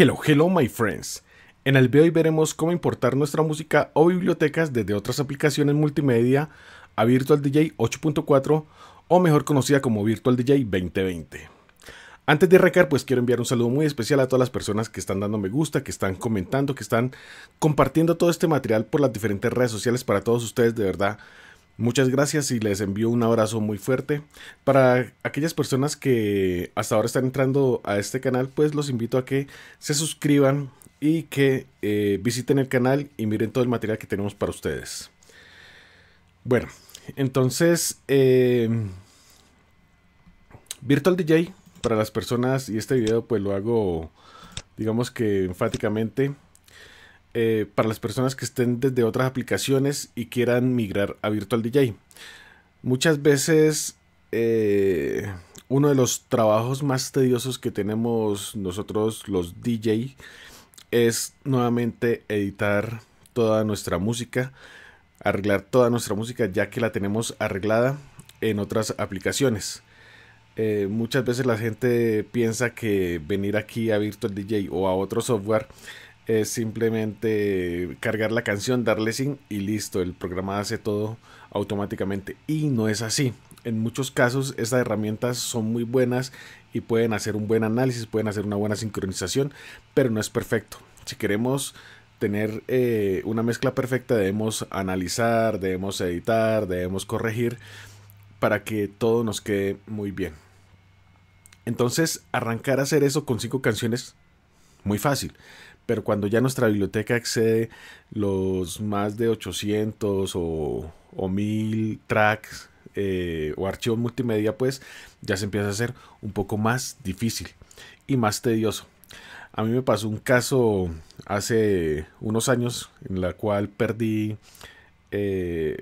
Hello, hello my friends. En el video veremos cómo importar nuestra música o bibliotecas desde otras aplicaciones multimedia a Virtual DJ 8.4 o mejor conocida como Virtual DJ 2020. Antes de arrancar, pues quiero enviar un saludo muy especial a todas las personas que están dando me gusta, que están comentando, que están compartiendo todo este material por las diferentes redes sociales para todos ustedes, de verdad. Muchas gracias y les envío un abrazo muy fuerte. Para aquellas personas que hasta ahora están entrando a este canal, pues los invito a que se suscriban y que eh, visiten el canal y miren todo el material que tenemos para ustedes. Bueno, entonces em, Virtual DJ para las personas y este video pues lo hago digamos que enfáticamente eh, para las personas que estén desde otras aplicaciones y quieran migrar a Virtual DJ. Muchas veces eh, uno de los trabajos más tediosos que tenemos nosotros los DJ es nuevamente editar toda nuestra música, arreglar toda nuestra música ya que la tenemos arreglada en otras aplicaciones. Eh, muchas veces la gente piensa que venir aquí a Virtual DJ o a otro software es simplemente cargar la canción, darle sin y listo, el programa hace todo automáticamente. Y no es así. En muchos casos estas herramientas son muy buenas y pueden hacer un buen análisis, pueden hacer una buena sincronización, pero no es perfecto. Si queremos tener eh, una mezcla perfecta debemos analizar, debemos editar, debemos corregir para que todo nos quede muy bien. Entonces, arrancar a hacer eso con cinco canciones muy fácil. Pero cuando ya nuestra biblioteca excede los más de 800 o, 1000 tracks eh, o archivos multimedia, pues ya se empieza a hacer un poco más difícil y más tedioso. A mí me pasó un caso hace unos años en la cual perdí eh,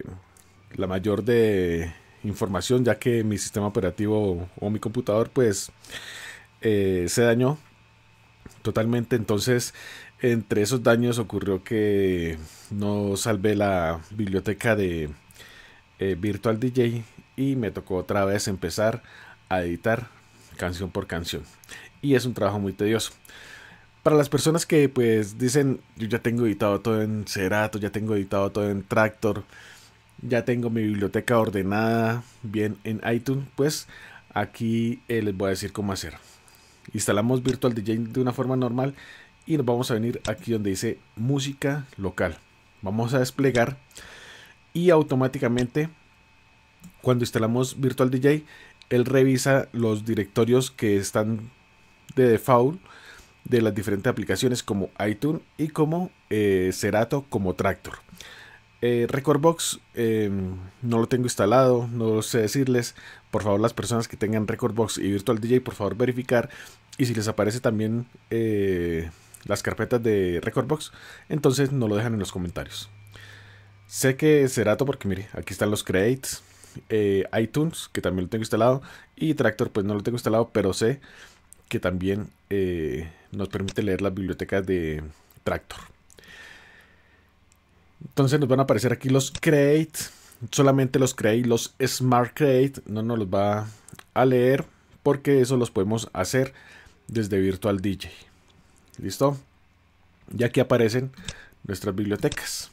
la mayor de información ya que mi sistema operativo o mi computador pues eh, se dañó totalmente. Entonces, entre esos daños ocurrió que no salvé la biblioteca de eh, Virtual DJ y me tocó otra vez empezar a editar canción por canción. Y es un trabajo muy tedioso. Para las personas que pues dicen, yo ya tengo editado todo en Serato, ya tengo editado todo en Tractor, ya tengo mi biblioteca ordenada bien en iTunes, pues aquí eh, les voy a decir cómo hacer instalamos Virtual DJ de una forma normal y nos vamos a venir aquí donde dice música local. Vamos a desplegar y automáticamente cuando instalamos Virtual DJ, él revisa los directorios que están de default de las diferentes aplicaciones como iTunes y como eh, como Tractor. Eh, Recordbox em, no lo tengo instalado, no sé decirles. Por favor, las personas que tengan Recordbox y Virtual DJ, por favor verificar. Y si les aparece también eh, las carpetas de Recordbox, entonces no lo dejan en los comentarios. Sé que será todo porque mire, aquí están los creates, eh, iTunes, que también lo tengo instalado, y Tractor, pues no lo tengo instalado, pero sé que también nos permite leer las bibliotecas de Tractor. Entonces nos van a aparecer aquí los create, solamente los create, los smart create, no nos los va a leer porque eso los podemos hacer desde Virtual DJ. ¿Listo? Y aquí aparecen nuestras bibliotecas.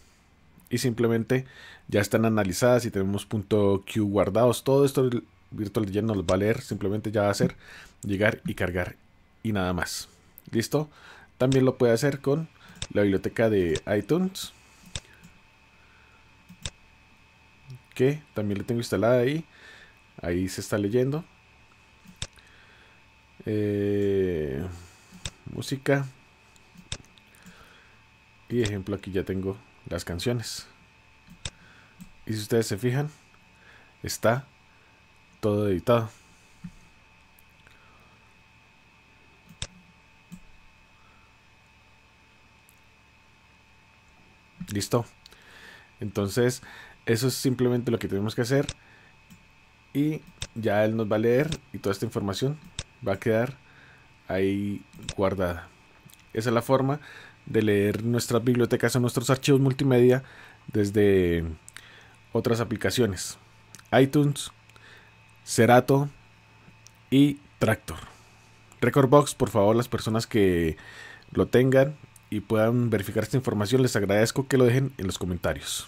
Y simplemente ya están analizadas y tenemos .q guardados. Todo esto Virtual DJ nos los va a leer. Simplemente ya va a hacer llegar y cargar y nada más. ¿Listo? También lo puede hacer con la biblioteca de iTunes que también le tengo instalada ahí. Ahí se está leyendo. Eh, música. Y ejemplo, aquí ya tengo las canciones. Y si ustedes se fijan, está todo editado. Listo. Entonces, eso es simplemente lo que tenemos que hacer. Y ya él nos va a leer y toda esta información va a quedar ahí guardada. Esa es la forma de leer nuestras bibliotecas o nuestros archivos multimedia desde otras aplicaciones. iTunes, Cerato y Tractor. Recordbox, por favor, las personas que lo tengan y puedan verificar esta información, les agradezco que lo dejen en los comentarios.